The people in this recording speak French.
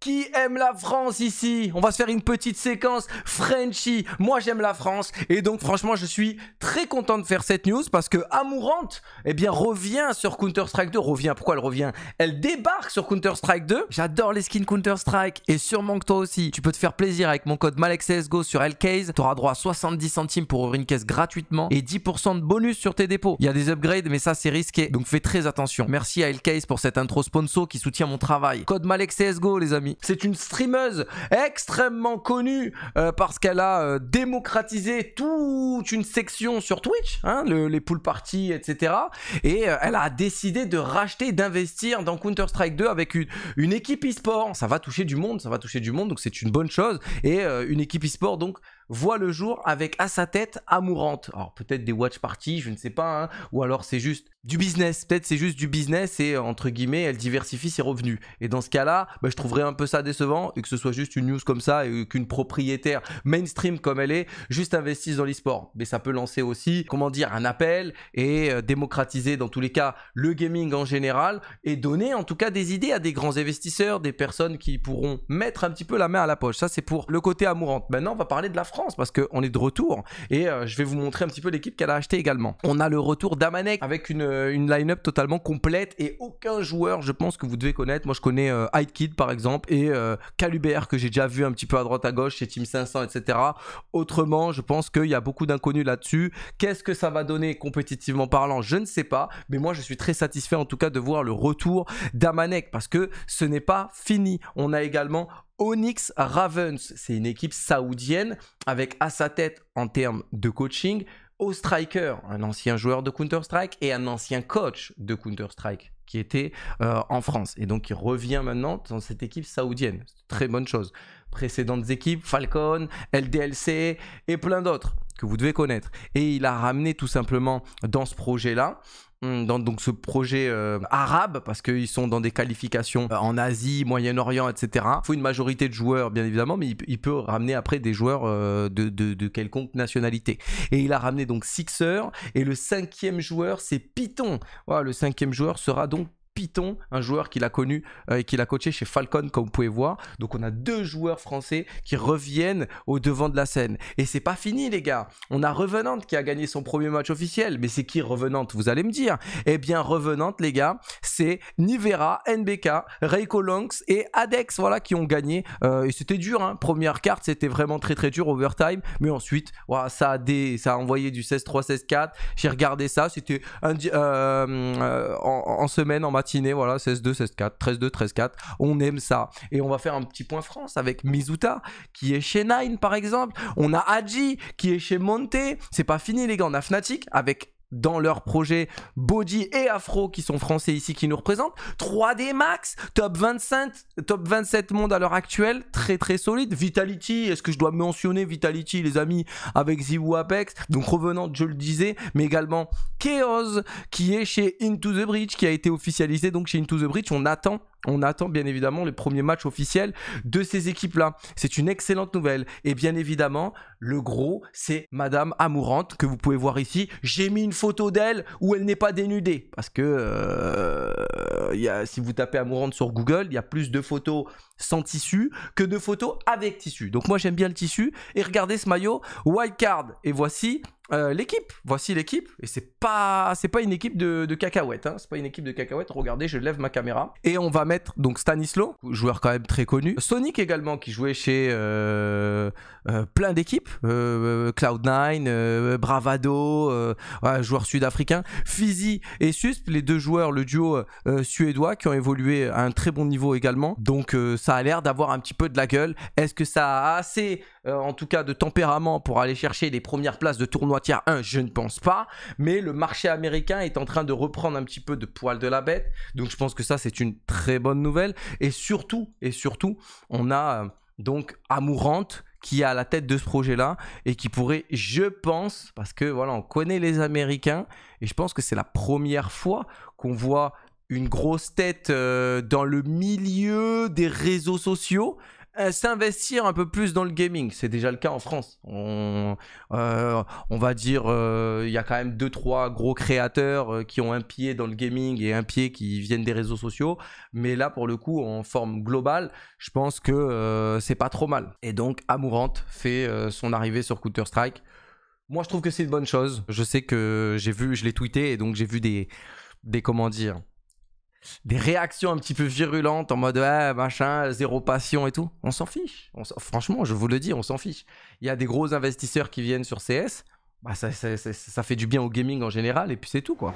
Qui aime la France ici On va se faire une petite séquence Frenchy. Moi j'aime la France et donc franchement je suis très content de faire cette news parce que Amourante eh bien revient sur Counter-Strike 2. Revient, pourquoi elle revient Elle débarque sur Counter-Strike 2. J'adore les skins Counter-Strike et sûrement que toi aussi. Tu peux te faire plaisir avec mon code Malexsgo sur LKS. E. Tu auras droit à 70 centimes pour ouvrir une caisse gratuitement et 10% de bonus sur tes dépôts. Il y a des upgrades mais ça c'est risqué donc fais très attention. Merci à LKS e pour cette intro sponsor qui soutient mon travail. Code Malexsgo, les amis. C'est une streameuse extrêmement connue euh, parce qu'elle a euh, démocratisé toute une section sur Twitch, hein, les pool parties, etc. Et euh, elle a décidé de racheter, d'investir dans Counter-Strike 2 avec une, une équipe e-sport. Ça va toucher du monde, ça va toucher du monde, donc c'est une bonne chose. Et une équipe e-sport, donc voit le jour avec à sa tête amourante. Alors peut-être des watch parties, je ne sais pas, hein. ou alors c'est juste du business. Peut-être c'est juste du business et euh, entre guillemets, elle diversifie ses revenus. Et dans ce cas-là, bah, je trouverais un peu ça décevant et que ce soit juste une news comme ça et qu'une propriétaire mainstream comme elle est juste investisse dans l'e-sport. Mais ça peut lancer aussi, comment dire, un appel et euh, démocratiser dans tous les cas le gaming en général et donner en tout cas des idées à des grands investisseurs, des personnes qui pourront mettre un petit peu la main à la poche. Ça, c'est pour le côté amourante. Maintenant, on va parler de la France parce qu'on est de retour et euh, je vais vous montrer un petit peu l'équipe qu'elle a acheté également. On a le retour d'Amanek avec une, euh, une line-up totalement complète et aucun joueur, je pense que vous devez connaître. Moi, je connais euh, par exemple et Calubert euh, que j'ai déjà vu un petit peu à droite à gauche chez Team 500, etc. Autrement, je pense qu'il y a beaucoup d'inconnus là-dessus. Qu'est-ce que ça va donner compétitivement parlant Je ne sais pas, mais moi, je suis très satisfait en tout cas de voir le retour d'Amanek parce que ce n'est pas fini. On a également Onyx Ravens, c'est une équipe saoudienne avec à sa tête en termes de coaching au striker, un ancien joueur de Counter-Strike et un ancien coach de Counter-Strike qui était euh, en France et donc il revient maintenant dans cette équipe saoudienne. Très bonne chose. Précédentes équipes, Falcon, LDLC et plein d'autres que vous devez connaître. Et il a ramené tout simplement dans ce projet-là hmm, dans donc ce projet euh, arabe parce qu'ils sont dans des qualifications euh, en Asie, Moyen-Orient, etc. Il faut une majorité de joueurs bien évidemment, mais il, peut ramener après des joueurs euh, de, quelconque nationalité. Et il a ramené donc Sixer et le cinquième joueur c'est Python. Voilà, le cinquième joueur sera donc un joueur qu'il a connu euh, et qu'il a coaché chez Falcon, comme vous pouvez voir. Donc on a deux joueurs français qui reviennent au devant de la scène. Et c'est pas fini, les gars. On a Revenante qui a gagné son premier match officiel. Mais c'est qui Revenante, vous allez me dire Eh bien, Revenante, les gars, c'est Nivera, NBK, Reiko Longs et Adex, voilà, qui ont gagné. Euh, et c'était dur, hein. Première carte, c'était vraiment très très dur, overtime. Mais ensuite, ça, a ça a envoyé du 16-3, 16-4. J'ai regardé ça, c'était euh, en, semaine, en matière voilà, 16-2, 16-4, 13-2, 13-4. On aime ça. Et on va faire un petit point France avec Mizuta, qui est chez Nine, par exemple. On a Haji, qui est chez Monte. C'est pas fini, les gars. On a Fnatic avec dans leur projet Body et Afro qui sont français ici qui nous représentent 3D Max top 25 top 27 monde à l'heure actuelle très très solide Vitality est-ce que je dois mentionner Vitality les amis avec Ziwu Apex donc revenant je le disais mais également Chaos qui est chez Into the Bridge qui a été officialisé donc chez Into the Bridge on attend on attend bien évidemment le premier match officiel de ces équipes-là. C'est une excellente nouvelle. Et bien évidemment, le gros, c'est Madame Amourante, que vous pouvez voir ici. J'ai mis une photo d'elle où elle n'est pas dénudée. Parce que euh, si vous tapez Amourante sur Google, il y a plus de photos sans tissu que de photos avec tissu. Donc moi j'aime bien le tissu. Et regardez ce maillot, wildcard. Et voici euh, l'équipe, voici l'équipe, et c'est pas c'est pas une équipe de, cacahuètes, hein. c'est pas une équipe de cacahuètes. Regardez, je lève ma caméra et on va mettre donc Stanislaw joueur quand même très connu, Sonic également qui jouait chez euh, euh, plein d'équipes, Cloud9, Bravado, joueur sud-africain, Fizzy et Susp, les deux joueurs, le duo suédois qui ont évolué à un très bon niveau également. Donc ça a l'air d'avoir un petit peu de la gueule. Est-ce que ça a assez, en tout cas, de tempérament pour aller chercher les premières places de tournoi Tiens, un, je ne pense pas, mais le marché américain est en train de reprendre un petit peu de poil de la bête, donc je pense que ça c'est une très bonne nouvelle, et surtout, et surtout, on a euh, donc Amourante qui est à la tête de ce projet-là et qui pourrait, je pense, parce que voilà, on connaît les Américains, et je pense que c'est la première fois qu'on voit une grosse tête euh, dans le milieu des réseaux sociaux euh, s'investir un peu plus dans le gaming. C'est déjà le cas en France. On, euh, on va dire, euh, il y a quand même deux trois gros créateurs qui ont un pied dans le gaming et un pied qui viennent des réseaux sociaux. Mais là, pour le coup, en forme globale, je pense que c'est pas trop mal. Et donc, Amourante fait son arrivée sur Counter Strike. Moi, je trouve que c'est une bonne chose. Je sais que j'ai vu, je l'ai tweeté et donc j'ai vu des, des comment dire des réactions un petit peu virulentes en mode ah, machin, zéro passion et tout. On s'en fiche. Franchement, je vous le dis, on s'en fiche. Il y a des gros investisseurs qui viennent sur CS. Bah, ça, ça fait du bien au gaming en général et puis c'est tout quoi.